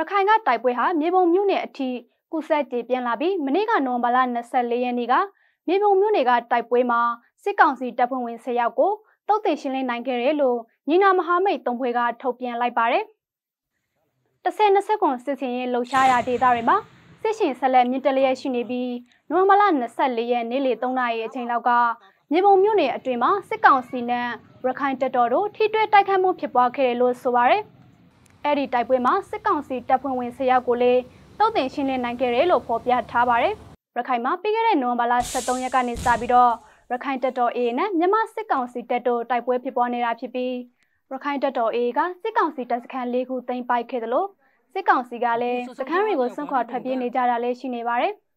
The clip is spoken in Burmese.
ရခိုင်ကတိုက်ပွဲဟာမြေပုံမြို့နယ်အထိကုဆက်ကြေပြင်းလာပြီးမနေ့ကနိုဝင်ဘာလ24ရက်နေ့ကမြေပုံမြို့နယ်ကတိုက်ပွဲမှာစစ်ကောင်စီတပ်ဖွဲ့ဝင်10ယောက်ကိုတုတ်သိရှင်းလင်းနိုင်ခဲ့တယ်လို့ညီနာမဟာမိတ်တုံဖွဲ့ကထုတ်ပြန်လိုက်ပါတယ်။10 20ကွန်စစ်စင်ရေးလှုပ်ရှားရာဒေသတွေမှာစစ်ရှင်ဆက်လက်မြင့်တက်လျက်ရှိနေပြီးနိုဝင်ဘာလ24ရက်နေ့လေ3နာရီအချိန်လောက်ကမြေပုံမြို့နယ်အတွင်းမှာစစ်ကောင်စီနဲ့ရခိုင်တပ်တော်တို့ထိတွေ့တိုက်ခတ်မှုဖြစ်ပွားခဲ့တယ်လို့ဆိုပါရယ်။အဲ့ဒီတိုက်ပွဲမှာစစ်ကောင်စီတပ်ဖွဲ့ဝင်ဆရာကိုလည်းတုတ်တင်ရှင်းလင်းနိုင်ခဲ့တယ်လို့ဖော်ပြထားပါတယ်။ရခိုင်မှာပြီးခဲ့တဲ့နိုဝင်ဘာလ23ရက်ကနေစပြီးတော့ရခိုင်တပ်တော် AA နဲ့မြန်မာစစ်ကောင်စီတပ်တို့တိုက်ပွဲဖြစ်ပွားနေတာဖြစ်ပြီးရခိုင်တပ်တော် AA ကစစ်ကောင်စီတပ်စခန်း၄ခုသိမ်းပိုက်ခဲ့တယ်လို့စစ်ကောင်စီကလည်းစခန်းတွေကိုစွန့်ခွာထွက်ပြေးနေကြတာလည်းရှိနေပါတယ်။